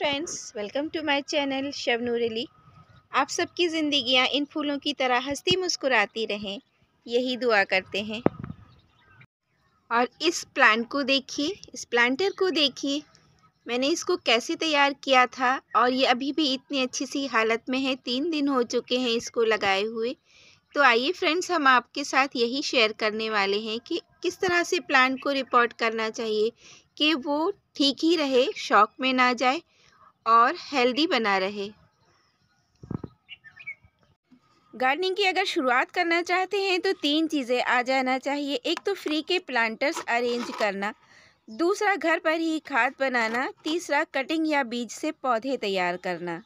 friends welcome to my channel शबनूरली आप सबकी ज़िंदगियां इन फूलों की तरह हंसती मुस्कुराती रहें यही दुआ करते हैं और इस प्लांट को देखिए इस प्लांटर को देखिए मैंने इसको कैसे तैयार किया था और ये अभी भी इतनी अच्छी सी हालत में है तीन दिन हो चुके हैं इसको लगाए हुए तो आइए फ्रेंड्स हम आपके साथ यही शेयर करने वाले हैं कि किस तरह से प्लांट को रिपोर्ट करना चाहिए कि वो ठीक ही रहे शौक में ना जाए और हेल्दी बना रहे गार्डनिंग की अगर शुरुआत करना चाहते हैं तो तीन चीज़ें आ जाना चाहिए एक तो फ्री के प्लांटर्स अरेंज करना दूसरा घर पर ही खाद बनाना तीसरा कटिंग या बीज से पौधे तैयार करना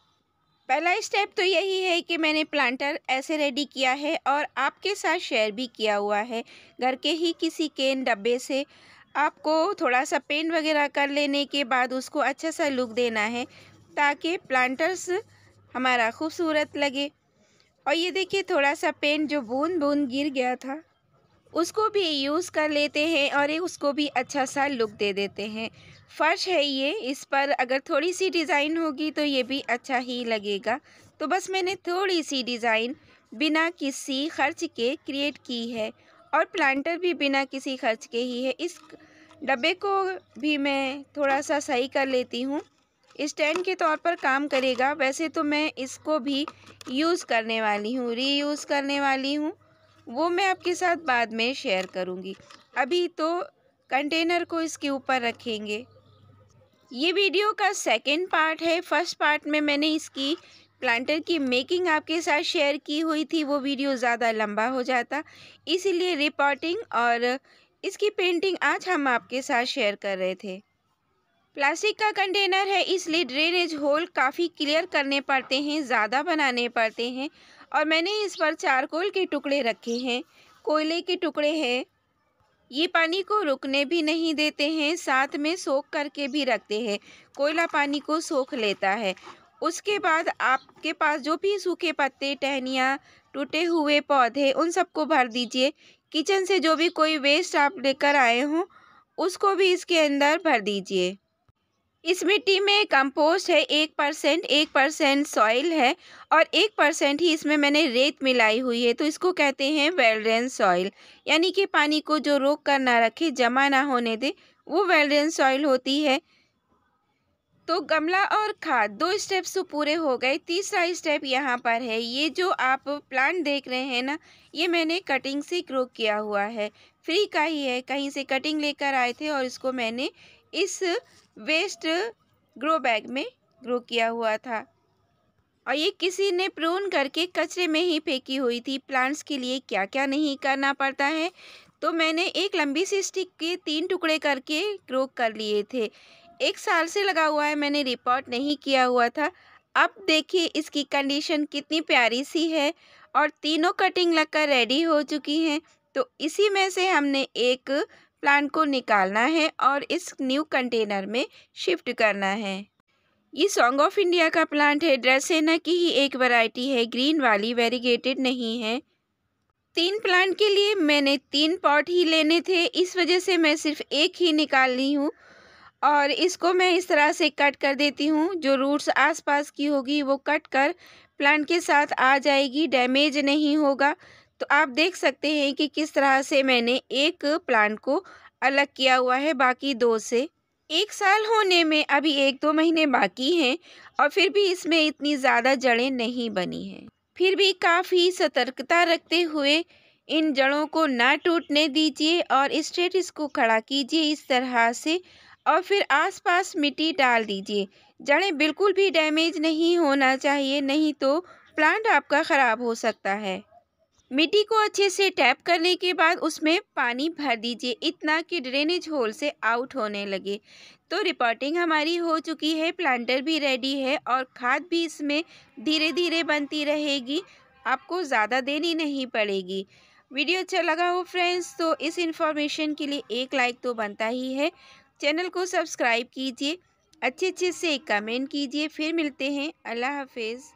पहला स्टेप तो यही है कि मैंने प्लांटर ऐसे रेडी किया है और आपके साथ शेयर भी किया हुआ है घर के ही किसी केन डब्बे से आपको थोड़ा सा पेंट वगैरह कर लेने के बाद उसको अच्छा सा लुक देना है ताकि प्लांटर्स हमारा खूबसूरत लगे और ये देखिए थोड़ा सा पेंट जो बूंद बूंद गिर गया था उसको भी यूज़ कर लेते हैं और ये उसको भी अच्छा सा लुक दे देते हैं फ़र्श है ये इस पर अगर थोड़ी सी डिज़ाइन होगी तो ये भी अच्छा ही लगेगा तो बस मैंने थोड़ी सी डिज़ाइन बिना किसी खर्च के क्रिएट की है और प्लांटर भी बिना किसी खर्च के ही है इस डब्बे को भी मैं थोड़ा सा सही कर लेती हूँ स्टैंड के तौर पर काम करेगा वैसे तो मैं इसको भी यूज़ करने वाली हूँ यूज़ करने वाली हूँ वो मैं आपके साथ बाद में शेयर करूँगी अभी तो कंटेनर को इसके ऊपर रखेंगे ये वीडियो का सेकेंड पार्ट है फर्स्ट पार्ट में मैंने इसकी प्लांटर की मेकिंग आपके साथ शेयर की हुई थी वो वीडियो ज़्यादा लंबा हो जाता इसीलिए रिपोर्टिंग और इसकी पेंटिंग आज हम आपके साथ शेयर कर रहे थे प्लास्टिक का कंटेनर है इसलिए ड्रेनेज होल काफ़ी क्लियर करने पड़ते हैं ज़्यादा बनाने पड़ते हैं और मैंने इस पर चारकोल के टुकड़े रखे हैं कोयले के टुकड़े हैं ये पानी को रुकने भी नहीं देते हैं साथ में सोख करके भी रखते हैं कोयला पानी को सोख लेता है उसके बाद आपके पास जो भी सूखे पत्ते टहनियाँ टूटे हुए पौधे उन सबको भर दीजिए किचन से जो भी कोई वेस्ट आप लेकर आए हों उसको भी इसके अंदर भर दीजिए इस मिट्टी में कंपोस्ट है एक परसेंट एक परसेंट सॉइल है और एक परसेंट ही इसमें मैंने रेत मिलाई हुई है तो इसको कहते हैं वेलड्रेन सॉइल यानी कि पानी को जो रोक कर ना रखे जमा ना होने दे वो वेलड्रेन सॉइल होती है तो गमला और खाद दो स्टेप्स तो पूरे हो गए तीसरा स्टेप यहाँ पर है ये जो आप प्लांट देख रहे हैं ना ये मैंने कटिंग से ग्रो किया हुआ है फ्री का ही है कहीं से कटिंग लेकर आए थे और इसको मैंने इस वेस्ट ग्रो बैग में ग्रो किया हुआ था और ये किसी ने प्रून करके कचरे में ही फेंकी हुई थी प्लांट्स के लिए क्या क्या नहीं करना पड़ता है तो मैंने एक लंबी सी स्टिक के तीन टुकड़े करके ग्रो कर लिए थे एक साल से लगा हुआ है मैंने रिपोर्ट नहीं किया हुआ था अब देखिए इसकी कंडीशन कितनी प्यारी सी है और तीनों कटिंग लगकर रेडी हो चुकी हैं तो इसी में से हमने एक प्लांट को निकालना है और इस न्यू कंटेनर में शिफ्ट करना है ये सॉन्ग ऑफ इंडिया का प्लांट है ड्रेसेना की ही एक वैरायटी है ग्रीन वाली वेरीगेटेड नहीं है तीन प्लांट के लिए मैंने तीन पॉट ही लेने थे इस वजह से मैं सिर्फ एक ही निकाल ली हूँ और इसको मैं इस तरह से कट कर देती हूँ जो रूट्स आसपास की होगी वो कट कर प्लांट के साथ आ जाएगी डैमेज नहीं होगा तो आप देख सकते हैं कि किस तरह से मैंने एक प्लांट को अलग किया हुआ है बाकी दो से एक साल होने में अभी एक दो महीने बाकी हैं और फिर भी इसमें इतनी ज़्यादा जड़ें नहीं बनी हैं फिर भी काफ़ी सतर्कता रखते हुए इन जड़ों को ना टूटने दीजिए और स्ट्रेट इसको खड़ा कीजिए इस तरह से और फिर आसपास मिट्टी डाल दीजिए जड़ें बिल्कुल भी डैमेज नहीं होना चाहिए नहीं तो प्लांट आपका ख़राब हो सकता है मिट्टी को अच्छे से टैप करने के बाद उसमें पानी भर दीजिए इतना कि ड्रेनेज होल से आउट होने लगे तो रिपोर्टिंग हमारी हो चुकी है प्लांटर भी रेडी है और खाद भी इसमें धीरे धीरे बनती रहेगी आपको ज़्यादा देनी नहीं पड़ेगी वीडियो अच्छा लगा हो फ्रेंड्स तो इस इन्फॉर्मेशन के लिए एक लाइक तो बनता ही है चैनल को सब्सक्राइब कीजिए अच्छे अच्छे से कमेंट कीजिए फिर मिलते हैं अल्लाह हाफिज़